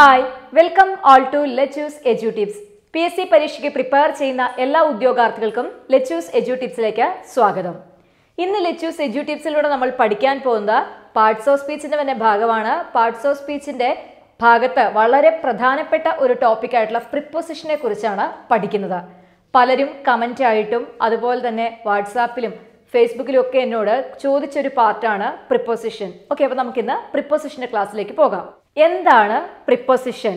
hi welcome all to Lechus edu tips P S C പരീക്ഷയ്ക്ക് prepare ചെയ്യുന്ന എല്ലാ ഉദ്യോഗാർത്ഥികൾക്കും ലെച്ചൂസ് എജു ടിപ്സിലേക്ക് സ്വാഗതം ഇന്ന് ലെച്ചൂസ് എജു ടിപ്സിലൂടെ നമ്മൾ പഠിക്കാൻ പോകുന്ന പാർട്സ് ഓഫ് സ്പീച്ചിൻ്റെ തന്നെ ഭാഗമാണ് പാർട്സ് ഓഫ് സ്പീച്ചിൻ്റെ ഭാഗത്ത് വളരെ പ്രധാനപ്പെട്ട ഒരു ടോപ്പിക്കായിട്ടുള്ള പ്രിപ്പൊസിഷനെ കുറിച്ചാണ് പഠിക്കുന്നത് പലരും കമൻ്റ് ആയിട്ടും അതുപോലെ തന്നെ വാട്സാപ്പിലും ഫേസ്ബുക്കിലും ഒക്കെ എന്നോട് ചോദിച്ചൊരു പാർട്ടാണ് പ്രിപ്പോസിഷൻ ഓക്കെ അപ്പോൾ നമുക്കിന്ന് പ്രിപ്പോസിഷൻ്റെ ക്ലാസ്സിലേക്ക് പോകാം എന്താണ് preposition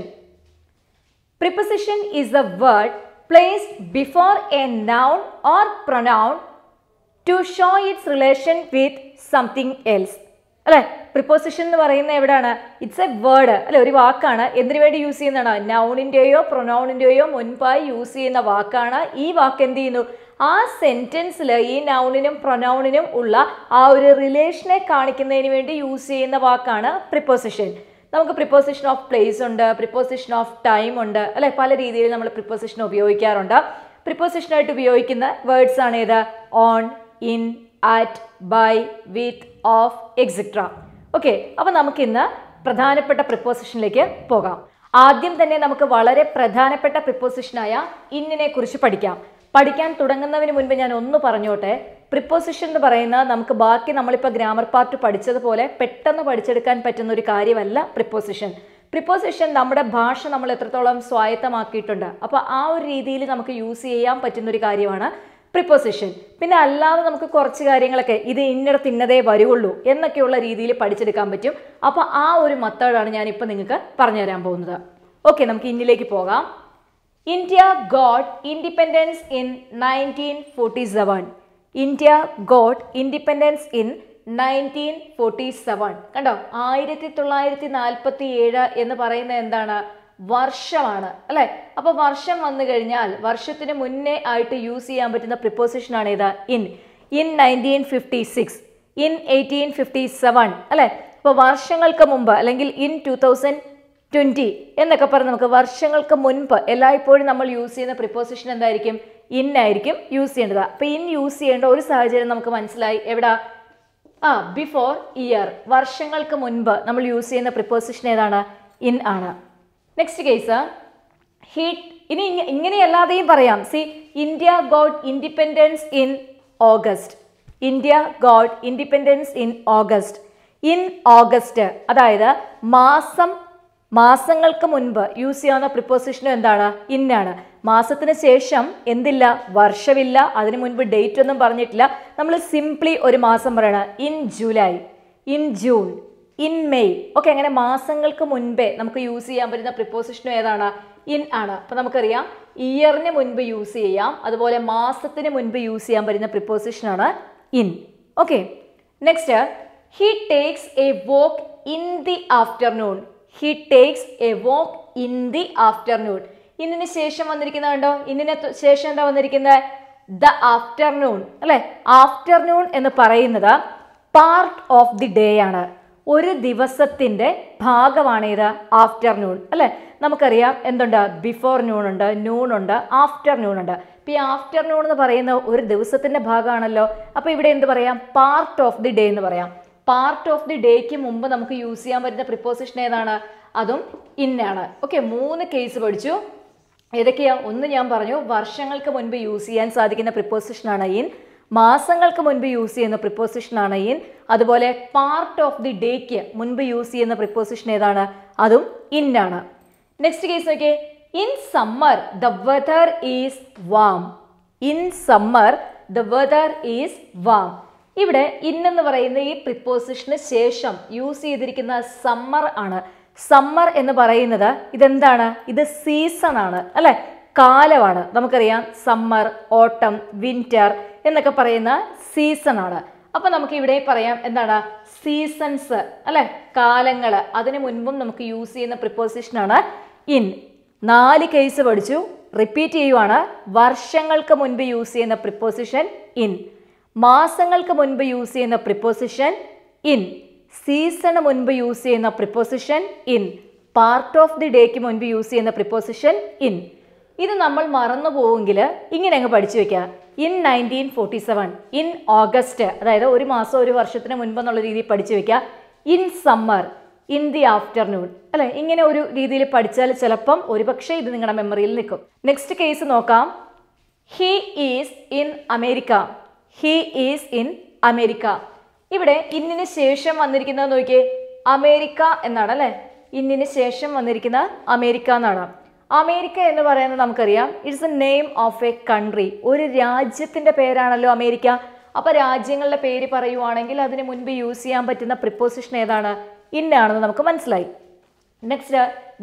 preposition is a word place before a noun or pronoun to show its relation with something else അല്ലെ പ്രിപ്പോസിഷൻ എന്ന് പറയുന്ന എവിടെയാണ് ഇറ്റ്സ് എ വേർഡ് അല്ലെ ഒരു വാക്കാണ് എന്തിനു വേണ്ടി യൂസ് ചെയ്യുന്നതാണ് നൗണിൻ്റെയോ പ്രൊനൗണിൻ്റെയോ മുൻപായി യൂസ് ചെയ്യുന്ന വാക്കാണ് ഈ വാക്ക് എന്ത് ചെയ്യുന്നു ആ സെൻറ്റൻസിൽ ഈ നൗണിനും പ്രൊനൗണിനും ഉള്ള ആ ഒരു റിലേഷനെ കാണിക്കുന്നതിന് വേണ്ടി യൂസ് ചെയ്യുന്ന വാക്കാണ് പ്രിപ്പോസിഷൻ നമുക്ക് പ്രിപ്പോസിഷൻ ഓഫ് പ്ലേസ് ഉണ്ട് പ്രിപ്പോസിഷൻ ഓഫ് ടൈം ഉണ്ട് അല്ലെ പല രീതിയിൽ നമ്മൾ പ്രിപ്പോസിഷൻ ഉപയോഗിക്കാറുണ്ട് പ്രിപ്പോസിഷനായിട്ട് ഉപയോഗിക്കുന്ന വേർഡ്സ് ആണ് ഏത് on in at by with of extra okay അപ്പോൾ നമുക്കിന്ന് പ്രധാനപ്പെട്ട പ്രിപ്പോസിഷനിലേക്ക് പോകാം ആദ്യം തന്നെ നമുക്ക് വളരെ പ്രധാനപ്പെട്ട പ്രിപ്പോസിഷനായ ഇന്നിനെ കുറിച്ച് പഠിക്കാം പഠിക്കാൻ തുടങ്ങുന്നതിന് മുൻപ് ഞാൻ ഒന്ന് പറഞ്ഞോട്ടെ പ്രിപ്പോസിഷൻ എന്ന് പറയുന്നത് നമുക്ക് ബാക്കി നമ്മളിപ്പോൾ ഗ്രാമർ പാർട്ട് പഠിച്ചതുപോലെ പെട്ടെന്ന് പഠിച്ചെടുക്കാൻ പറ്റുന്ന ഒരു കാര്യമല്ല പ്രിപ്പോസിഷൻ പ്രിപ്പോസിഷൻ നമ്മുടെ ഭാഷ നമ്മൾ എത്രത്തോളം സ്വായത്തമാക്കിയിട്ടുണ്ട് അപ്പോൾ ആ ഒരു രീതിയിൽ നമുക്ക് യൂസ് ചെയ്യാൻ പറ്റുന്ന ഒരു കാര്യമാണ് പ്രിപ്പോസിഷൻ പിന്നെ അല്ലാതെ നമുക്ക് കുറച്ച് കാര്യങ്ങളൊക്കെ ഇത് ഇന്നിടത്ത് ഇന്നതേ വരുള്ളൂ എന്നൊക്കെയുള്ള രീതിയിൽ പഠിച്ചെടുക്കാൻ പറ്റും അപ്പോൾ ആ ഒരു മെത്തേഡാണ് ഞാനിപ്പോൾ നിങ്ങൾക്ക് പറഞ്ഞുതരാൻ പോകുന്നത് ഓക്കെ നമുക്ക് ഇന്നിലേക്ക് പോകാം India got independence in nineteen forty seven India got independence in nineteen forty seven കണ്ടോ ആയിരത്തി തൊള്ളായിരത്തി നാൽപ്പത്തി ഏഴ് എന്ന് പറയുന്നത് എന്താണ് വർഷമാണ് അല്ലേ അപ്പൊ വർഷം വന്നു കഴിഞ്ഞാൽ വർഷത്തിന് മുന്നേ ആയിട്ട് യൂസ് ചെയ്യാൻ പറ്റുന്ന പ്രിപ്പോസിഷൻ ആണ് ഏതാ in in nineteen fifty six in eighteen fifty seven അല്ലേ അപ്പോൾ വർഷങ്ങൾക്ക് മുമ്പ് അല്ലെങ്കിൽ ഇൻ ടു തൗസൻഡ് ട്വൻറ്റി എന്നൊക്കെ പറഞ്ഞ് നമുക്ക് വർഷങ്ങൾക്ക് മുൻപ് എല്ലായ്പ്പോഴും നമ്മൾ യൂസ് ചെയ്യുന്ന പ്രിപ്പോസിഷൻ എന്തായിരിക്കും ഇൻ ആയിരിക്കും യൂസ് ചെയ്യേണ്ടത് അപ്പോൾ ഇൻ യൂസ് ചെയ്യേണ്ട ഒരു സാഹചര്യം നമുക്ക് മനസ്സിലായി എവിടെ ആ ബിഫോർ ഇയർ വർഷങ്ങൾക്ക് മുൻപ് നമ്മൾ യൂസ് ചെയ്യുന്ന പ്രിപ്പോസിഷൻ ഏതാണ് ഇൻ ആണ് നെക്സ്റ്റ് കേസ് ഹീറ്റ് ഇനി ഇങ്ങനെയല്ലാതെയും പറയാം see India got independence in August India got independence in August in August അതായത് മാസം മാസങ്ങൾക്ക് മുൻപ് യൂസ് ചെയ്യാവുന്ന പ്രിപ്പോസിഷനും എന്താണ് ഇന്നാണ് മാസത്തിന് ശേഷം എന്തില്ല വർഷമില്ല അതിനു മുൻപ് ഡേറ്റ് ഒന്നും പറഞ്ഞിട്ടില്ല നമ്മൾ സിംപ്ലി ഒരു മാസം പറയണം in July in June in May okay അങ്ങനെ മാസങ്ങൾക്ക് മുൻപേ നമുക്ക് യൂസ് ചെയ്യാൻ പറ്റുന്ന പ്രിപ്പോസിഷനും ഏതാണ് ഇൻ ആണ് അപ്പോൾ നമുക്കറിയാം ഇയറിന് മുൻപ് യൂസ് ചെയ്യാം അതുപോലെ മാസത്തിന് മുൻപ് യൂസ് ചെയ്യാൻ പറ്റുന്ന പ്രിപ്പോസിഷനാണ് in okay next he takes a walk in the afternoon he takes a walk in the afternoon ഇന്നിന് ശേഷം വന്നിരിക്കുന്നത് കണ്ടോ ഇന്നിന് ശേഷം എന്താ വന്നിരിക്കുന്നത് ദ ആഫ്റ്റർനൂൺ അല്ലെ ആഫ്റ്റർനൂൺ എന്ന് പറയുന്നത് പാർട്ട് ഓഫ് ദി ഡേ ആണ് ഒരു ദിവസത്തിൻ്റെ ഭാഗമാണ് ഇത് ആഫ്റ്റർനൂൺ അല്ലെ നമുക്കറിയാം എന്തുണ്ട് ബിഫോർ നൂൺ ഉണ്ട് നൂൺ ഉണ്ട് ആഫ്റ്റർനൂൺ ഉണ്ട് ഇപ്പോൾ ഈ ആഫ്റ്റർനൂൺ എന്ന് പറയുന്ന ഒരു ദിവസത്തിൻ്റെ ഭാഗമാണല്ലോ അപ്പോൾ ഇവിടെ എന്ത് പറയാം പാർട്ട് ഓഫ് ദി ഡേ എന്ന് പറയാം പാർട്ട് ഓഫ് ദി ഡേക്ക് മുമ്പ് നമുക്ക് യൂസ് ചെയ്യാൻ പറ്റുന്ന പ്രിപ്പോസിഷൻ ഏതാണ് അതും ഇന്നാണ് ഓക്കെ മൂന്ന് കേസ് പഠിച്ചു ഏതൊക്കെയാ ഒന്ന് ഞാൻ പറഞ്ഞു വർഷങ്ങൾക്ക് മുൻപ് യൂസ് ചെയ്യാൻ സാധിക്കുന്ന പ്രിപ്പോസിഷനാണ് ഇൻ മാസങ്ങൾക്ക് മുൻപ് യൂസ് ചെയ്യുന്ന പ്രിപ്പോസിഷനാണ് ഇൻ അതുപോലെ പാർട്ട് ഓഫ് ദി ഡേക്ക് മുൻപ് യൂസ് ചെയ്യുന്ന പ്രിപ്പോസിഷൻ ഏതാണ് അതും ഇന്നാണ് next case okay in summer the weather is warm in summer the weather is warm ഇവിടെ ഇന്നെന്ന് പറയുന്ന ഈ പ്രിപ്പോസിഷന് ശേഷം യൂസ് ചെയ്തിരിക്കുന്ന സമ്മർ ആണ് സമ്മർ എന്ന് പറയുന്നത് ഇതെന്താണ് ഇത് സീസൺ ആണ് അല്ലെ കാലമാണ് നമുക്കറിയാം സമ്മർ ഓട്ടം വിന്റർ എന്നൊക്കെ പറയുന്ന സീസൺ ആണ് അപ്പൊ നമുക്ക് ഇവിടെ പറയാം എന്താണ് സീസൺസ് അല്ലെ കാലങ്ങൾ അതിനു മുൻപും നമുക്ക് യൂസ് ചെയ്യുന്ന പ്രിപ്പോസിഷനാണ് ഇൻ നാല് കേസ് പഠിച്ചു റിപ്പീറ്റ് ചെയ്യുവാണ് വർഷങ്ങൾക്ക് മുൻപ് യൂസ് ചെയ്യുന്ന പ്രിപ്പോസിഷൻ ഇൻ മാസങ്ങൾക്ക് മുൻപ് യൂസ് ചെയ്യുന്ന പ്രിപ്പോസിഷൻ ഇൻ സീസണ് മുൻപ് യൂസ് ചെയ്യുന്ന preposition in part of the ഡേക്ക് മുൻപ് യൂസ് ചെയ്യുന്ന പ്രിപ്പോസിഷൻ ഇൻ ഇത് നമ്മൾ മറന്നു പോവുമെങ്കിൽ ഇങ്ങനെ അങ്ങ് പഠിച്ചു വയ്ക്കുക in nineteen forty seven in August അതായത് ഒരു മാസം ഒരു വർഷത്തിന് മുൻപ് എന്നുള്ള രീതിയിൽ പഠിച്ചു വയ്ക്കുക in summer in the afternoon അല്ലേ ഇങ്ങനെ ഒരു രീതിയിൽ പഠിച്ചാൽ ചിലപ്പം ഒരുപക്ഷെ ഇത് നിങ്ങളുടെ മെമ്മറിയിൽ നിൽക്കും നെക്സ്റ്റ് കേസ് നോക്കാം he is in America he is in America ഇവിടെ ഇന്നിന് ശേഷം വന്നിരിക്കുന്നത് നോക്കിയേ അമേരിക്ക എന്നാണ് അല്ലേ ഇന്നിന് ശേഷം വന്നിരിക്കുന്ന അമേരിക്ക എന്നാണ് അമേരിക്ക എന്ന് പറയുന്നത് നമുക്കറിയാം it's a name of a country ഒരു രാജ്യത്തിൻ്റെ പേരാണല്ലോ അമേരിക്ക അപ്പം രാജ്യങ്ങളുടെ പേര് പറയുവാണെങ്കിൽ അതിന് മുൻപ് യൂസ് ചെയ്യാൻ പറ്റുന്ന പ്രിപ്പോസിഷൻ ഏതാണ് ഇന്നാണെന്ന് നമുക്ക് മനസ്സിലായി next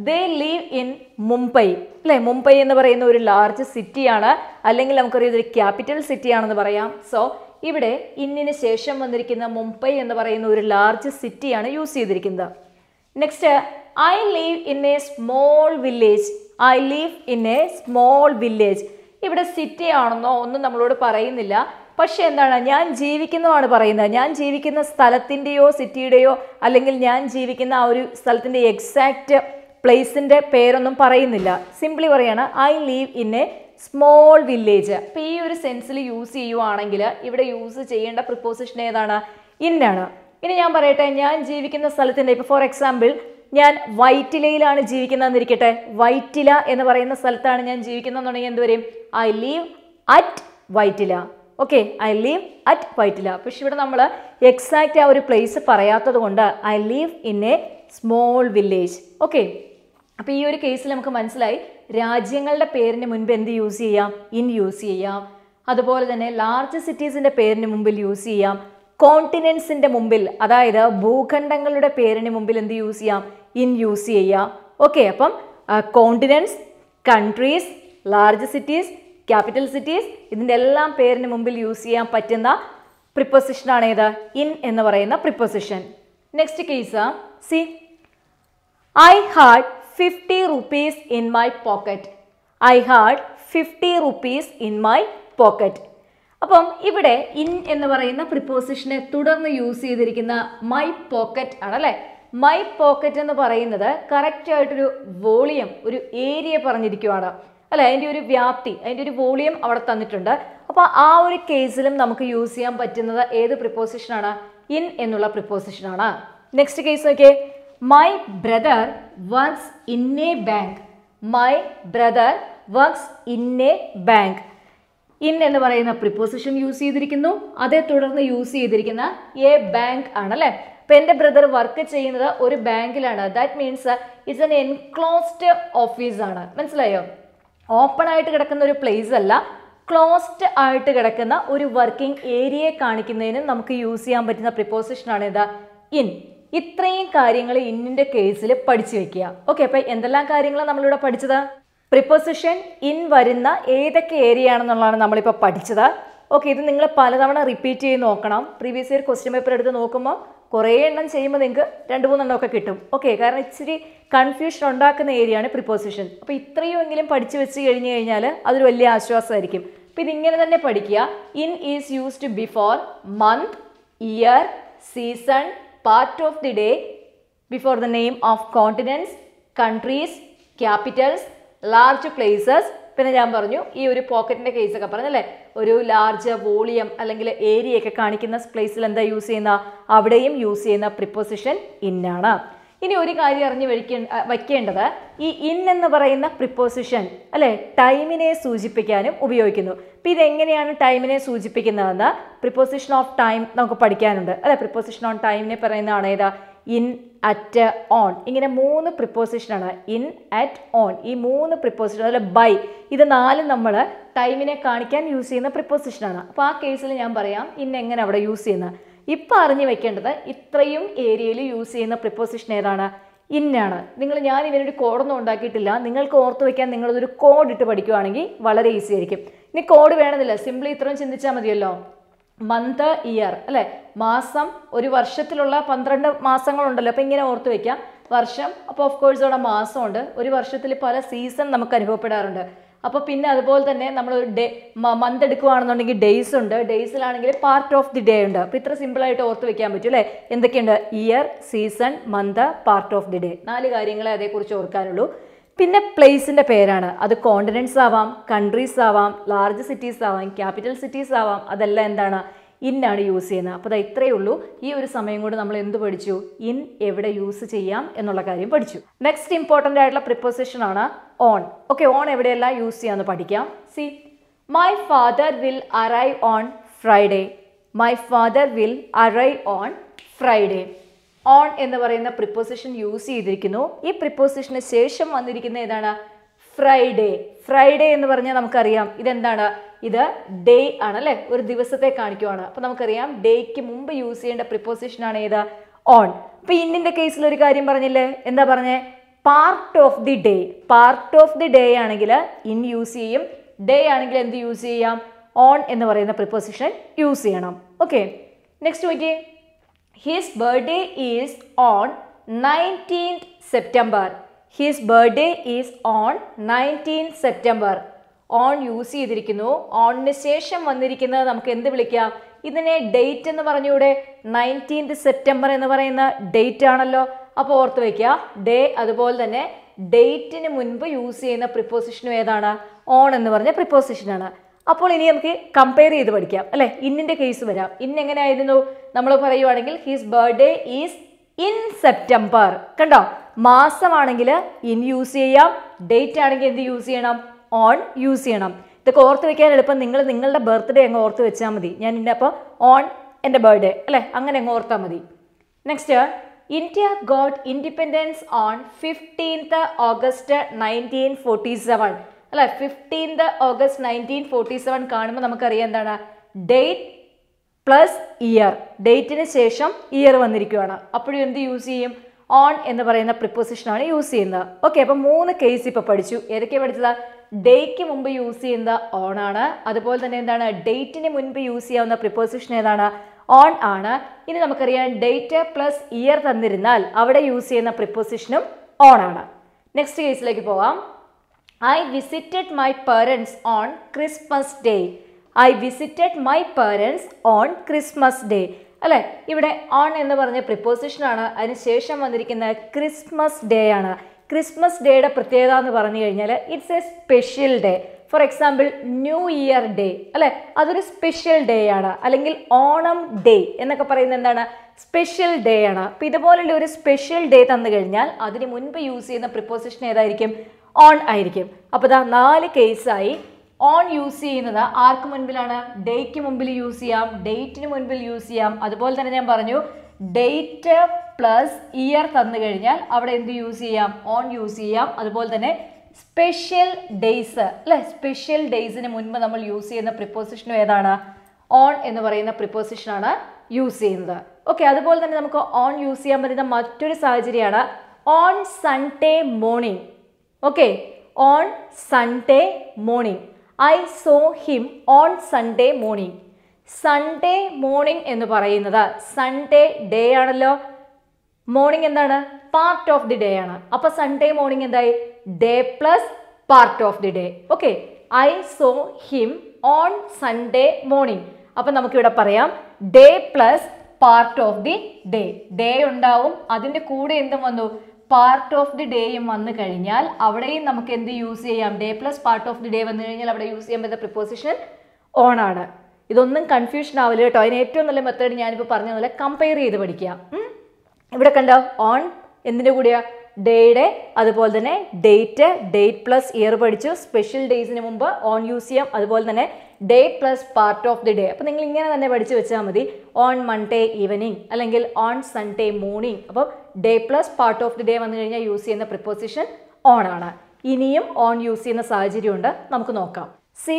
they live in Mumbai അല്ലേ മുംബൈ എന്ന് പറയുന്ന ഒരു ലാർജ് സിറ്റിയാണ് അല്ലെങ്കിൽ നമുക്കറിയാം ഇതൊരു ക്യാപിറ്റൽ സിറ്റിയാണെന്ന് പറയാം സോ ഇവിടെ ഇന്നിന് ശേഷം വന്നിരിക്കുന്ന മുംബൈ എന്ന് പറയുന്ന ഒരു ലാർജ് സിറ്റിയാണ് യൂസ് ചെയ്തിരിക്കുന്നത് next I live in a small village I live in a small village ഇവിടെ സിറ്റി ആണെന്നോ ഒന്നും നമ്മളോട് പറയുന്നില്ല പക്ഷേ എന്താണ് ഞാൻ ജീവിക്കുന്നതാണ് പറയുന്നത് ഞാൻ ജീവിക്കുന്ന സ്ഥലത്തിൻ്റെയോ സിറ്റിയുടെയോ അല്ലെങ്കിൽ ഞാൻ ജീവിക്കുന്ന ആ ഒരു സ്ഥലത്തിൻ്റെ എക്സാക്റ്റ് പ്ലേസിൻ്റെ പേരൊന്നും പറയുന്നില്ല സിംപ്ലി പറയാണ് I live in a small village അപ്പോൾ ഈ ഒരു സെൻസിൽ യൂസ് ചെയ്യുവാണെങ്കിൽ ഇവിടെ യൂസ് ചെയ്യേണ്ട പ്രിപ്പോസിഷൻ ഏതാണ് ഇന്നാണ് ഇനി ഞാൻ പറയട്ടെ ഞാൻ ജീവിക്കുന്ന സ്ഥലത്തിൻ്റെ ഇപ്പോൾ ഫോർ എക്സാമ്പിൾ ഞാൻ വൈറ്റിലയിലാണ് ജീവിക്കുന്നതെന്നിരിക്കട്ടെ വൈറ്റില എന്ന് പറയുന്ന സ്ഥലത്താണ് ഞാൻ ജീവിക്കുന്നതെന്നുണ്ടെങ്കിൽ എന്തുവരെയും I live at Vyttila okay I live at Vyttila പക്ഷെ ഇവിടെ നമ്മൾ എക്സാക്റ്റ് ആ ഒരു പ്ലേസ് പറയാത്തത് കൊണ്ട് I live in a small village okay അപ്പോൾ ഈ ഒരു കേസിൽ നമുക്ക് മനസ്സിലായി രാജ്യങ്ങളുടെ പേരിന് മുൻപ് എന്ത് യൂസ് ചെയ്യാം ഇൻ യൂസ് ചെയ്യാം അതുപോലെ തന്നെ ലാർജ് സിറ്റീസിൻ്റെ പേരിന് മുമ്പിൽ യൂസ് ചെയ്യാം കോണ്ടിനൻസിൻ്റെ മുമ്പിൽ അതായത് ഭൂഖണ്ഡങ്ങളുടെ പേരിന് മുമ്പിൽ എന്ത് യൂസ് ചെയ്യാം ഇൻ യൂസ് ചെയ്യാം ഓക്കെ അപ്പം continents countries large cities capital cities ഇതിൻ്റെ എല്ലാം പേരിന് മുമ്പിൽ യൂസ് ചെയ്യാൻ പറ്റുന്ന പ്രിപ്പൊസിഷനാണ് ഏത് ഇൻ എന്ന് പറയുന്ന preposition next case see I had fifty rupees in my pocket I had fifty rupees in my pocket അപ്പം ഇവിടെ ഇൻ എന്ന് പറയുന്ന പ്രിപ്പോസിഷനെ തുടർന്ന് യൂസ് ചെയ്തിരിക്കുന്ന മൈ പോക്കറ്റ് ആണല്ലേ മൈ പോക്കറ്റ് എന്ന് പറയുന്നത് കറക്റ്റായിട്ടൊരു വോളിയം ഒരു ഏരിയ പറഞ്ഞിരിക്കുവാണ് അല്ലെ അതിൻ്റെ ഒരു വ്യാപ്തി അതിൻ്റെ ഒരു വോളിയം അവിടെ തന്നിട്ടുണ്ട് അപ്പോൾ ആ ഒരു കേസിലും നമുക്ക് യൂസ് ചെയ്യാൻ പറ്റുന്നത് ഏത് പ്രിപ്പോസിഷനാണ് ഇൻ എന്നുള്ള പ്രിപ്പോസിഷനാണ് നെക്സ്റ്റ് കേസ് നോക്കിയേ my brother works in a bank my brother works in a bank in എന്ന് പറയുന്ന പ്രിപ്പോസിഷൻ യൂസ് ചെയ്തിരിക്കുന്നു അതേ തുടർന്ന് യൂസ് ചെയ്തിരിക്കുന്ന എ ബാങ്ക് ആണ് അല്ലേ അപ്പോൾ എൻ്റെ ബ്രദർ വർക്ക് ചെയ്യുന്നത് ഒരു ബാങ്കിലാണ് that means it's an enclosed ഓഫീസാണ് മനസ്സിലായോ ഓപ്പൺ ആയിട്ട് കിടക്കുന്ന ഒരു പ്ലേസ് അല്ല ക്ലോസ്ഡ് ആയിട്ട് കിടക്കുന്ന ഒരു വർക്കിംഗ് ഏരിയയെ കാണിക്കുന്നതിനും നമുക്ക് യൂസ് ചെയ്യാൻ പറ്റുന്ന ആണ് ഇത് ഇൻ ഇത്രയും കാര്യങ്ങൾ ഇന്നിൻ്റെ കേസിൽ പഠിച്ചു വെക്കുക ഓക്കെ അപ്പോൾ എന്തെല്ലാം കാര്യങ്ങളാണ് നമ്മളിവിടെ പഠിച്ചത് പ്രിപ്പോസിഷൻ ഇൻ വരുന്ന ഏതൊക്കെ ഏരിയ ആണെന്നുള്ളതാണ് നമ്മളിപ്പോൾ പഠിച്ചത് ഓക്കെ ഇത് നിങ്ങൾ പലതവണ റിപ്പീറ്റ് ചെയ്ത് നോക്കണം പ്രീവിയസ് ഇയർ ക്വസ്റ്റ്യൻ പേപ്പർ എടുത്ത് നോക്കുമ്പോൾ കുറേ എണ്ണം ചെയ്യുമ്പോൾ നിങ്ങൾക്ക് രണ്ട് മൂന്നെണ്ണമൊക്കെ കിട്ടും ഓക്കെ കാരണം ഇച്ചിരി കൺഫ്യൂഷൻ ഉണ്ടാക്കുന്ന ഏരിയയാണ് പ്രിപ്പോസിഷൻ അപ്പോൾ ഇത്രയുമെങ്കിലും പഠിച്ചു വെച്ച് കഴിഞ്ഞ് കഴിഞ്ഞാൽ അതൊരു വലിയ ആശ്വാസമായിരിക്കും അപ്പോൾ ഇതിങ്ങനെ തന്നെ പഠിക്കുക in is used before month year season part of the day before the name of continents countries capitals large places പിന്നെ ഞാൻ പറഞ്ഞു ഈ ഒരു പോക്കറ്റിൻ്റെ കേസൊക്കെ പറഞ്ഞല്ലേ ഒരു ലാർജ് വോളിയം അല്ലെങ്കിൽ ഏരിയയൊക്കെ കാണിക്കുന്ന പ്ലേസിൽ എന്താ യൂസ് ചെയ്യുന്ന അവിടെയും യൂസ് ചെയ്യുന്ന പ്രിപ്പോസിഷൻ ഇന്നാണ് ഇനി ഒരു കാര്യം അറിഞ്ഞു വയ്ക്കേണ്ടത് ഈ ഇൻ എന്ന് പറയുന്ന പ്രിപ്പോസിഷൻ അല്ലേ ടൈമിനെ സൂചിപ്പിക്കാനും ഉപയോഗിക്കുന്നു അപ്പോൾ ഇതെങ്ങനെയാണ് ടൈമിനെ സൂചിപ്പിക്കുന്നതെന്ന് പ്രിപ്പോസിഷൻ ഓഫ് ടൈം നമുക്ക് പഠിക്കാനുണ്ട് അല്ലെ പ്രിപ്പോസിഷൻ ഓൺ ടൈമിനെ പറയുന്നതാണ് ഏതാ ഇൻ അറ്റ് ഓൺ ഇങ്ങനെ മൂന്ന് പ്രിപ്പോസിഷനാണ് ഇൻ അറ്റ് ഓൺ ഈ മൂന്ന് പ്രിപ്പോസിഷൻ അതുപോലെ ബൈ ഇത് നാലും നമ്മൾ ടൈമിനെ കാണിക്കാൻ യൂസ് ചെയ്യുന്ന പ്രിപ്പോസിഷനാണ് അപ്പോൾ ആ കേസിൽ ഞാൻ പറയാം ഇൻ എങ്ങനെ അവിടെ യൂസ് ചെയ്യുന്നത് ഇപ്പം അറിഞ്ഞു വെക്കേണ്ടത് ഇത്രയും ഏരിയയിൽ യൂസ് ചെയ്യുന്ന പ്രിപ്പോസിഷൻ ഏതാണ് ഇന്നാണ് നിങ്ങൾ ഞാൻ ഇതിനൊരു കോഡൊന്നും ഉണ്ടാക്കിയിട്ടില്ല നിങ്ങൾക്ക് ഓർത്ത് വയ്ക്കാൻ നിങ്ങളതൊരു കോഡ് ഇട്ട് പഠിക്കുകയാണെങ്കിൽ വളരെ ഈസി ആയിരിക്കും ഇനി കോഡ് വേണമെന്നില്ല സിമ്പിൾ ഇത്രയും ചിന്തിച്ചാൽ മതിയല്ലോ മന്ത് ഇയർ അല്ലേ മാസം ഒരു വർഷത്തിലുള്ള പന്ത്രണ്ട് മാസങ്ങളുണ്ടല്ലോ അപ്പൊ ഇങ്ങനെ ഓർത്ത് വെക്കാം വർഷം അപ്പൊ ഓഫ് കോഴ്സ് അവിടെ മാസമുണ്ട് ഒരു വർഷത്തിൽ പല സീസൺ നമുക്ക് അനുഭവപ്പെടാറുണ്ട് അപ്പൊ പിന്നെ അതുപോലെ തന്നെ നമ്മൾ ഡേ മന്ത് എടുക്കുകയാണെന്നുണ്ടെങ്കിൽ ഡേയ്സ് ഉണ്ട് ഡേയ്സിലാണെങ്കിൽ പാർട്ട് ഓഫ് ദി ഡേ ഉണ്ട് അപ്പൊ ഇത്ര സിമ്പിൾ ആയിട്ട് ഓർത്ത് വെക്കാൻ പറ്റും അല്ലെ എന്തൊക്കെയുണ്ട് year season month part of the day നാല് കാര്യങ്ങളെ അതേക്കുറിച്ച് ഓർക്കാനുള്ളൂ പിന്നെ പ്ലേസിൻ്റെ പേരാണ് അത് കോണ്ടിനൻസ് ആവാം കൺട്രീസ് ആവാം ലാർജ് സിറ്റീസ് ആവാം ക്യാപിറ്റൽ സിറ്റീസ് ആവാം അതെല്ലാം എന്താണ് ഇന്നാണ് യൂസ് ചെയ്യുന്നത് അപ്പോൾ അത് ഇത്രയേ ഉള്ളൂ ഈ ഒരു സമയം കൊണ്ട് നമ്മൾ എന്ത് പഠിച്ചു ഇൻ എവിടെ യൂസ് ചെയ്യാം എന്നുള്ള കാര്യം പഠിച്ചു നെക്സ്റ്റ് ഇമ്പോർട്ടൻ്റ് ആയിട്ടുള്ള പ്രിപ്പോസിഷൻ ആണ് ഓൺ ഓക്കെ ഓൺ എവിടെയെല്ലാം യൂസ് ചെയ്യാമെന്ന് പഠിക്കാം see my father will arrive on Friday my father will arrive on Friday on എന്ന് പറയുന്ന പ്രിപ്പോസിഷൻ യൂസ് ചെയ്തിരിക്കുന്നു ഈ പ്രിപ്പോസിഷന് ശേഷം വന്നിരിക്കുന്ന ഏതാണ് ഫ്രൈഡേ ഫ്രൈഡേ എന്ന് പറഞ്ഞാൽ നമുക്കറിയാം ഇതെന്താണ് ഇത് ഡേ ആണ് അല്ലെ ഒരു ദിവസത്തെ കാണിക്കുവാണ് അപ്പോൾ നമുക്കറിയാം ഡേക്ക് മുമ്പ് യൂസ് ചെയ്യേണ്ട ആണ് ഏത് ഓൺ അപ്പൊ ഇന്നിന്റെ കേസിൽ ഒരു കാര്യം പറഞ്ഞില്ലേ എന്താ പറഞ്ഞേ part of the day part of the day ആണെങ്കിൽ ഇൻ യൂസ് ചെയ്യും ഡേ ആണെങ്കിൽ എന്ത് യൂസ് ചെയ്യാം ഓൺ എന്ന് പറയുന്ന പ്രിപ്പോസിഷൻ യൂസ് ചെയ്യണം ഓക്കെ നെക്സ്റ്റ് നോക്കിയേ his birthday is on nineteenth September his birthday is on nineteenth September on use ചെയ്തിരിക്കുന്നു ഓണിന് ശേഷം വന്നിരിക്കുന്നത് നമുക്ക് എന്ത് വിളിക്കാം ഇതിനെ ഡേറ്റ് എന്ന് പറഞ്ഞൂടെ നയൻറ്റീൻത് സെപ്റ്റംബർ എന്ന് പറയുന്ന ഡേറ്റ് ആണല്ലോ അപ്പോൾ ഓർത്ത് വയ്ക്കുക ഡേ അതുപോലെ തന്നെ ഡേറ്റിന് മുൻപ് യൂസ് ചെയ്യുന്ന പ്രിപ്പോസിഷനും ഏതാണ് ഓൺ എന്ന് പറഞ്ഞ പ്രിപ്പോസിഷനാണ് അപ്പോൾ ഇനി നമുക്ക് കമ്പയർ ചെയ്ത് പഠിക്കാം അല്ലേ ഇന്നിന്റെ കേസ് വരാം ഇന്ന് എങ്ങനെയായിരുന്നു നമ്മൾ പറയുവാണെങ്കിൽ his birthday is in September കണ്ടോ മാസമാണെങ്കിൽ ഇൻ യൂസ് ചെയ്യാം ഡേറ്റ് ആണെങ്കിൽ എന്ത് യൂസ് ചെയ്യണം ഓൺ യൂസ് ചെയ്യണം ഇതൊക്കെ ഓർത്ത് വെക്കാൻ എളുപ്പം നിങ്ങൾ നിങ്ങളുടെ ബർത്ത്ഡേ അങ്ങ് ഓർത്ത് വെച്ചാൽ മതി ഞാൻ ഇന്നെ അപ്പോൾ ഓൺ എൻ്റെ ബർത്ത്ഡേ അല്ലേ അങ്ങനെ അങ്ങ് ഓർത്താൽ മതി next India got independence on fifteenth August nineteen forty seven അല്ലെ fifteenth August nineteen forty seven കാണുമ്പോൾ നമുക്കറിയാം എന്താണ് ഡേറ്റ് പ്ലസ് ഇയർ ഡേറ്റിന് ശേഷം ഇയർ വന്നിരിക്കുകയാണ് അപ്പോഴും എന്ത് യൂസ് ചെയ്യും ഓൺ എന്ന് പറയുന്ന പ്രിപ്പോസിഷനാണ് യൂസ് ചെയ്യുന്നത് ഓക്കെ അപ്പം മൂന്ന് കേസ് ഇപ്പോൾ പഠിച്ചു ഏതൊക്കെയാണ് പഠിച്ചത് ഡേക്ക് മുമ്പ് യൂസ് ചെയ്യുന്ന ഓൺ ആണ് അതുപോലെ തന്നെ എന്താണ് ഡേറ്റിന് മുൻപ് യൂസ് ചെയ്യാവുന്ന പ്രിപ്പോസിഷൻ ഏതാണ് ഓൺ ആണ് ഇനി നമുക്കറിയാം ഡേറ്റ് പ്ലസ് ഇയർ തന്നിരുന്നാൽ അവിടെ യൂസ് ചെയ്യുന്ന പ്രിപ്പോസിഷനും ഓൺ ആണ് നെക്സ്റ്റ് കേസിലേക്ക് പോവാം I visited my parents on Christmas day I visited my parents on Christmas day അല്ലെ ഇവിടെ ഓൺ എന്ന് പറഞ്ഞ പ്രിപ്പോസിഷനാണ് അതിന് ശേഷം വന്നിരിക്കുന്ന ക്രിസ്മസ് ഡേ ആണ് ക്രിസ്മസ് ഡേയുടെ പ്രത്യേകത എന്ന് പറഞ്ഞു കഴിഞ്ഞാൽ it's a special day for example new year day അല്ലെ അതൊരു സ്പെഷ്യൽ ഡേ ആണ് അല്ലെങ്കിൽ ഓണം ഡേ എന്നൊക്കെ പറയുന്നത് എന്താണ് സ്പെഷ്യൽ ഡേ ആണ് അപ്പം ഇതുപോലുള്ള ഒരു സ്പെഷ്യൽ ഡേ തന്നു കഴിഞ്ഞാൽ അതിന് മുൻപ് യൂസ് ചെയ്യുന്ന പ്രിപ്പോസിഷൻ ഏതായിരിക്കും ഓൺ ആയിരിക്കും അപ്പോൾ ഇതാ നാല് കേസായി ഓൺ യൂസ് ചെയ്യുന്നത് ആർക്ക് മുൻപിലാണ് ഡേയ്ക്ക് മുൻപിൽ യൂസ് ചെയ്യാം ഡേറ്റിന് മുൻപിൽ യൂസ് ചെയ്യാം അതുപോലെ തന്നെ ഞാൻ പറഞ്ഞു ഡേറ്റ് പ്ലസ് ഇയർ തന്നു കഴിഞ്ഞാൽ അവിടെ എന്ത് യൂസ് ചെയ്യാം ഓൺ യൂസ് ചെയ്യാം അതുപോലെ തന്നെ സ്പെഷ്യൽ ഡേയ്സ് അല്ലെ സ്പെഷ്യൽ ഡേയ്സിന് മുൻപ് നമ്മൾ യൂസ് ചെയ്യുന്ന പ്രിപ്പോസിഷനും ഏതാണ് ഓൺ എന്ന് പറയുന്ന പ്രിപ്പോസിഷനാണ് യൂസ് ചെയ്യുന്നത് ഓക്കെ അതുപോലെ തന്നെ നമുക്ക് ഓൺ യൂസ് ചെയ്യാൻ പറ്റുന്ന മറ്റൊരു സാഹചര്യമാണ് on Sunday morning okay on Sunday morning I saw him on Sunday morning Sunday morning എന്ന് പറയുന്നത് സൺഡേ ഡേ ആണല്ലോ മോർണിംഗ് എന്താണ് പാർട്ട് ഓഫ് ദി ഡേ ആണ് അപ്പൊ സൺഡേ മോർണിംഗ് എന്തായി day plus part of the day okay I saw him on Sunday morning അപ്പം നമുക്കിവിടെ പറയാം day plus part of the day day ഉണ്ടാവും അതിൻ്റെ കൂടെ എന്തും വന്നു പാർട്ട് ഓഫ് ദി ഡേയും വന്നു കഴിഞ്ഞാൽ അവിടെയും നമുക്ക് എന്ത് യൂസ് ചെയ്യാം day plus part of the day വന്നു കഴിഞ്ഞാൽ അവിടെ യൂസ് ചെയ്യാൻ പറ്റുന്ന പ്രിപ്പോസിഷൻ ഓൺ ആണ് ഇതൊന്നും കൺഫ്യൂഷൻ ആവില്ല കേട്ടോ അതിന് ഏറ്റവും നല്ല മെത്തേഡ് ഞാനിപ്പോൾ പറഞ്ഞ പോലെ കമ്പയർ ചെയ്ത് പഠിക്കുക ഇവിടെ കണ്ടോ ഓൺ എന്തിൻ്റെ കൂടെയാണ് ഡേയുടെ അതുപോലെ തന്നെ ഡേറ്റ് ഡേറ്റ് പ്ലസ് ഇയർ പഠിച്ചു സ്പെഷ്യൽ ഡേയ്സിന് മുമ്പ് ഓൺ യൂസ് ചെയ്യാം അതുപോലെ തന്നെ day plus part of the day അപ്പോൾ നിങ്ങൾ ഇങ്ങനെ തന്നെ പഠിച്ചു വെച്ചാൽ മതി ഓൺ മൺഡേ ഈവനിങ് അല്ലെങ്കിൽ ഓൺ സൺഡേ മോർണിംഗ് അപ്പോൾ day plus part of the day വന്നു കഴിഞ്ഞാൽ യൂസ് ചെയ്യുന്ന പ്രിപ്പോസിഷൻ ഓൺ ആണ് ഇനിയും ഓൺ യൂസ് ചെയ്യുന്ന സാഹചര്യമുണ്ട് നമുക്ക് നോക്കാം see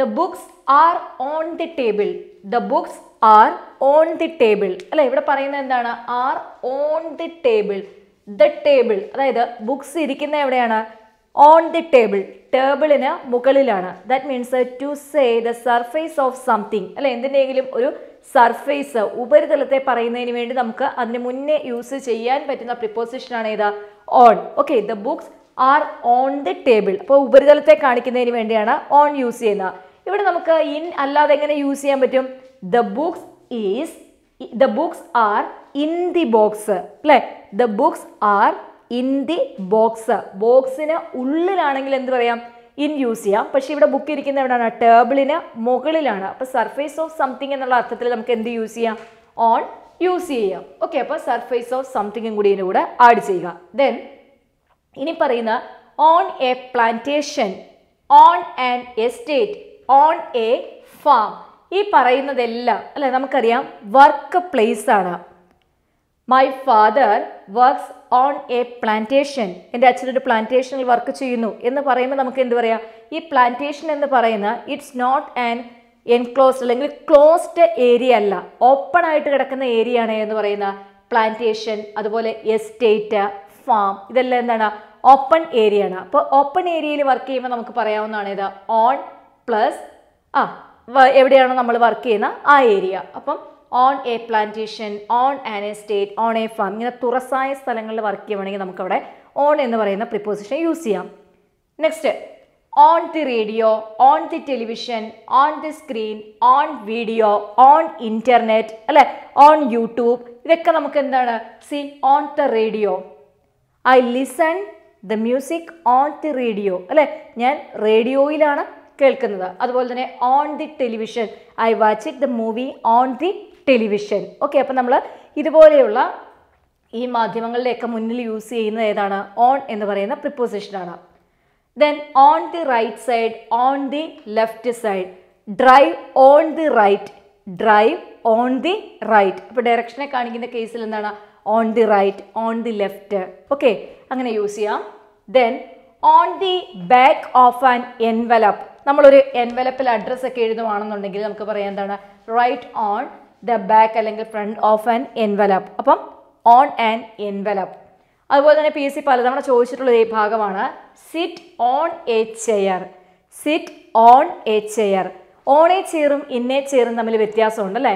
the books are on the table the books are on the table അല്ലേ ഇവിടെ പറയുന്നത് എന്താണ് are on the table the table അതായത് ബുക്സ് ഇരിക്കുന്ന എവിടെയാണ് ഓൺ ദി ടേബിൾ ടേബിളിന് മുകളിലാണ് that means to say the surface of something അല്ലെ എന്തിൻ്റെയെങ്കിലും ഒരു സർഫേസ് ഉപരിതലത്തെ പറയുന്നതിന് വേണ്ടി നമുക്ക് അതിന് മുന്നേ യൂസ് ചെയ്യാൻ പറ്റുന്ന പ്രിപ്പോസിഷനാണ് ഏതാ on okay the books are on the table അപ്പോൾ ഉപരിതലത്തെ കാണിക്കുന്നതിന് വേണ്ടിയാണ് ഓൺ യൂസ് ചെയ്യുന്നത് ഇവിടെ നമുക്ക് ഇൻ അല്ലാതെ എങ്ങനെ യൂസ് ചെയ്യാൻ പറ്റും the books is the books are in the box അല്ലേ the books are in the box ബോക്സിന് ഉള്ളിലാണെങ്കിൽ എന്ത് പറയാം ഇൻ യൂസ് ചെയ്യാം പക്ഷേ ഇവിടെ ബുക്ക് ഇരിക്കുന്ന എവിടെയാണ് ടേബിളിന് മുകളിലാണ് അപ്പോൾ സർഫേസ് ഓഫ് സംതിങ് എന്നുള്ള അർത്ഥത്തിൽ നമുക്ക് എന്ത് യൂസ് ചെയ്യാം ഓൺ യൂസ് ചെയ്യാം ഓക്കെ അപ്പോൾ സർഫേസ് ഓഫ് സംതിങ്ങും കൂടി ഇതിൻ്റെ കൂടെ ആഡ് ചെയ്യുക ദെൻ ഇനി പറയുന്ന on a plantation on and estate on a farm ഈ പറയുന്നതെല്ലാം അല്ലെ നമുക്കറിയാം വർക്ക് പ്ലേസ് ആണ് my father works on a plantation എൻ്റെ അച്ഛനൊരു പ്ലാന്റേഷനിൽ വർക്ക് ചെയ്യുന്നു എന്ന് പറയുമ്പോൾ നമുക്ക് എന്ത് പറയാം ഈ പ്ലാന്റേഷൻ എന്ന് പറയുന്ന ഇറ്റ്സ് നോട്ട് ആൻ എൻക്ലോസ്ഡ് അല്ലെങ്കിൽ ക്ലോസ്ഡ് ഏരിയ അല്ല ഓപ്പൺ ആയിട്ട് കിടക്കുന്ന ഏരിയ ആണ് എന്ന് പറയുന്ന പ്ലാന്റേഷൻ അതുപോലെ എസ്റ്റേറ്റ് ഫാം ഇതെല്ലാം എന്താണ് ഓപ്പൺ ഏരിയ ആണ് അപ്പോൾ ഓപ്പൺ ഏരിയയിൽ വർക്ക് ചെയ്യുമ്പോൾ നമുക്ക് പറയാവുന്നതാണ് ഇത് ഓൺ പ്ലസ് ആ എവിടെയാണോ നമ്മൾ വർക്ക് ചെയ്യുന്ന ആ ഏരിയ അപ്പം on a plantation on an estate on a farm ഇങ്ങനെ തുറസായ സ്ഥലങ്ങളിൽ വർക്ക് ചെയ്യുകയാണെങ്കിൽ നമുക്കവിടെ ഓൺ എന്ന് പറയുന്ന പ്രിപ്പോസിഷൻ യൂസ് ചെയ്യാം next on the radio on the television on the screen on video on internet അല്ലെ ഓൺ യൂട്യൂബ് ഇതൊക്കെ നമുക്ക് എന്താണ് see on the radio I listen the music on the radio അല്ലെ ഞാൻ റേഡിയോയിലാണ് കേൾക്കുന്നത് അതുപോലെ തന്നെ on the television I watch it the movie on the television okay അപ്പം നമ്മൾ ഇതുപോലെയുള്ള ഈ മാധ്യമങ്ങളുടെയൊക്കെ മുന്നിൽ യൂസ് ചെയ്യുന്നത് ഏതാണ് ഓൺ എന്ന് പറയുന്ന പ്രിപ്പോസിഷനാണ് then on the right side on the left side drive on the right drive on the right അപ്പോൾ ഡയറക്ഷനെ കാണിക്കുന്ന കേസിൽ എന്താണ് on the right on the left okay അങ്ങനെ യൂസ് ചെയ്യാം then on the back of an envelope നമ്മളൊരു എൻവലപ്പിൽ അഡ്രസ്സൊക്കെ എഴുതുവാണെന്നുണ്ടെങ്കിൽ നമുക്ക് പറയാം എന്താണ് റൈറ്റ് ഓൺ ദ ബാക്ക് അല്ലെങ്കിൽ ഫ്രണ്ട് ഓഫ് ആൻ എൻവലപ്പ് അപ്പം ഓൺ ആൻ എൻവലപ്പ് അതുപോലെ തന്നെ പി എസ് സി പലതവണ ചോദിച്ചിട്ടുള്ള ഈ ഭാഗമാണ് sit on a chair sit on a chair on a ചെയറും ഇൻ എ ചെയറും തമ്മിൽ വ്യത്യാസമുണ്ട് അല്ലേ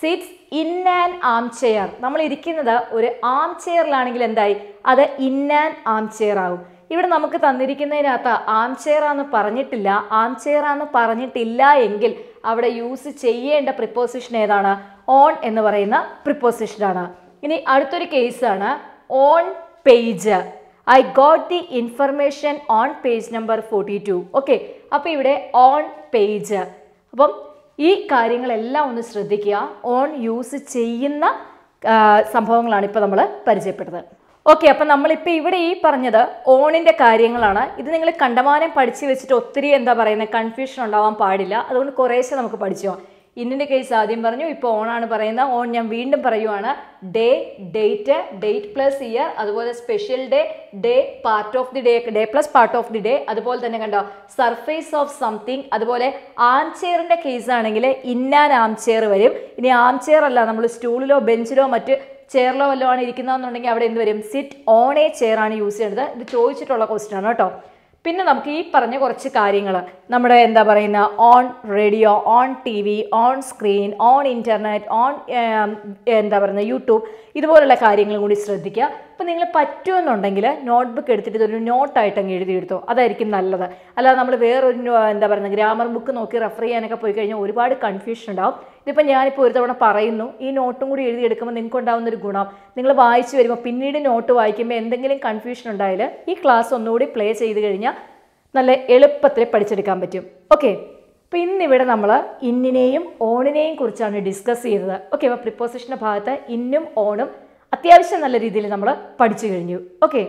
sits in an armchair നമ്മൾ ഇരിക്കുന്നത് ഒരു ആം ചെയറിലാണെങ്കിൽ എന്തായി അത് ഇൻ ആൻഡ് ആം ചെയർ ആവും ഇവിടെ നമുക്ക് തന്നിരിക്കുന്നതിനകത്ത് ആം ചെയർ ചെയറാന്ന് പറഞ്ഞിട്ടില്ല ആം ചെയർ ചെയറാന്ന് പറഞ്ഞിട്ടില്ല എങ്കിൽ അവിടെ യൂസ് ചെയ്യേണ്ട പ്രിപ്പോസിഷൻ ഏതാണ് ഓൺ എന്ന് പറയുന്ന പ്രിപ്പോസിഷനാണ് ഇനി അടുത്തൊരു കേസാണ് on page I got the information on page number forty two okay അപ്പോൾ ഇവിടെ ഓൺ പേജ് അപ്പം ഈ കാര്യങ്ങളെല്ലാം ഒന്ന് ശ്രദ്ധിക്കുക ഓൺ യൂസ് ചെയ്യുന്ന സംഭവങ്ങളാണ് ഇപ്പോൾ നമ്മൾ പരിചയപ്പെട്ടത് ഓക്കെ അപ്പം നമ്മളിപ്പോൾ ഇവിടെ ഈ പറഞ്ഞത് ഓണിൻ്റെ കാര്യങ്ങളാണ് ഇത് നിങ്ങൾ കണ്ടമാനം പഠിച്ച് വെച്ചിട്ട് ഒത്തിരി എന്താ പറയുന്നത് കൺഫ്യൂഷൻ ഉണ്ടാവാൻ പാടില്ല അതുകൊണ്ട് കുറേശ്ശെ നമുക്ക് പഠിച്ചു ഇന്നിൻ്റെ കേസ് ആദ്യം പറഞ്ഞു ഇപ്പോൾ ഓണാണ് പറയുന്നത് ഓൺ ഞാൻ വീണ്ടും പറയുവാണ് day date date plus year അതുപോലെ special day day part of the day day plus part of the day അതുപോലെ തന്നെ കണ്ടോ സർഫേസ് ഓഫ് സംതിങ് അതുപോലെ ആം ചെയറിൻ്റെ കേസ് ആണെങ്കിൽ ഇന്നാൻ ആം ചെയർ വരും ഇനി ആം ചെയർ അല്ല നമ്മൾ സ്റ്റൂളിലോ ബെഞ്ചിലോ മറ്റ് ചെയറിലോ വല്ലതും ആണ് ഇരിക്കുന്നതെന്നുണ്ടെങ്കിൽ അവിടെ എന്ത് വരും സിറ്റ് ഓൺ എ ചെയർ ആണ് യൂസ് ചെയ്യുന്നത് ഇത് ചോദിച്ചിട്ടുള്ള ക്വസ്റ്റൻ ആണ് കേട്ടോ പിന്നെ നമുക്ക് ഈ പറഞ്ഞ കുറച്ച് കാര്യങ്ങൾ നമ്മുടെ എന്താ പറയുന്ന on radio on T V on screen on internet on എന്താ പറയുന്ന യൂട്യൂബ് ഇതുപോലുള്ള കാര്യങ്ങളും കൂടി ശ്രദ്ധിക്കുക അപ്പോൾ നിങ്ങൾ പറ്റുമെന്നുണ്ടെങ്കിൽ നോട്ട്ബുക്ക് എടുത്തിട്ട് ഇതൊരു നോട്ടായിട്ട് അങ്ങ് എഴുതിയെടുത്തോ അതായിരിക്കും നല്ലത് അല്ലാതെ നമ്മൾ വേറൊരു എന്താ പറയുക ഗ്രാമർ ബുക്ക് നോക്കി റെഫർ ചെയ്യാനൊക്കെ പോയി കഴിഞ്ഞാൽ ഒരുപാട് കൺഫ്യൂഷൻ ഉണ്ടാവും ഇതിപ്പോൾ ഞാനിപ്പോൾ ഒരു തവണ പറയുന്നു ഈ നോട്ടും കൂടി എഴുതിയെടുക്കുമ്പോൾ നിങ്ങൾക്ക് ഉണ്ടാകുന്ന ഒരു ഗുണം നിങ്ങൾ വായിച്ചു വരുമ്പോൾ പിന്നീട് നോട്ട് വായിക്കുമ്പോൾ എന്തെങ്കിലും കൺഫ്യൂഷൻ ഉണ്ടായാൽ ഈ ക്ലാസ് ഒന്നുകൂടി പ്ലേ ചെയ്ത് കഴിഞ്ഞാൽ നല്ല എളുപ്പത്തിൽ പഠിച്ചെടുക്കാൻ പറ്റും ഓക്കെ അപ്പോൾ ഇന്നിവിടെ നമ്മൾ ഇന്നിനെയും ഓണിനെയും കുറിച്ചാണ് ഡിസ്കസ് ചെയ്തത് ഓക്കെ അപ്പോൾ പ്രിപ്പോസിഷൻ്റെ ഭാഗത്ത് ഇന്നും ഓണും അത്യാവശ്യം നല്ല രീതിയിൽ നമ്മൾ പഠിച്ചു കഴിഞ്ഞു ഓക്കെ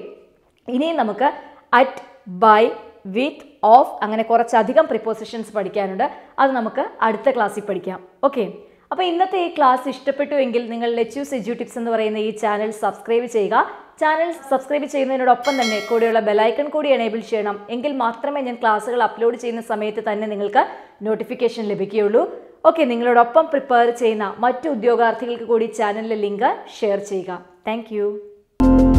ഇനിയും നമുക്ക് അറ്റ് ബൈ വിത്ത് ഓഫ് അങ്ങനെ കുറച്ചധികം പ്രിപ്പോസിഷൻസ് പഠിക്കാനുണ്ട് അത് നമുക്ക് അടുത്ത ക്ലാസ്സിൽ പഠിക്കാം ഓക്കെ അപ്പോൾ ഇന്നത്തെ ഈ ക്ലാസ് ഇഷ്ടപ്പെട്ടുവെങ്കിൽ നിങ്ങൾ ലെച്യൂസ് എജ്യൂ ടിപ്സ് എന്ന് പറയുന്ന ഈ ചാനൽ സബ്സ്ക്രൈബ് ചെയ്യുക ചാനൽ സബ്സ്ക്രൈബ് ചെയ്യുന്നതിനോടൊപ്പം തന്നെ കൂടെയുള്ള ബെലൈക്കൺ കൂടി എനേബിൾ ചെയ്യണം എങ്കിൽ മാത്രമേ ഞാൻ ക്ലാസ്സുകൾ അപ്ലോഡ് ചെയ്യുന്ന സമയത്ത് തന്നെ നിങ്ങൾക്ക് നോട്ടിഫിക്കേഷൻ ലഭിക്കുകയുള്ളൂ ഓക്കെ നിങ്ങളോടൊപ്പം പ്രിപ്പയർ ചെയ്യുന്ന മറ്റു ഉദ്യോഗാർത്ഥികൾക്ക് കൂടി ചാനലിലെ ലിങ്ക് ഷെയർ ചെയ്യുക താങ്ക്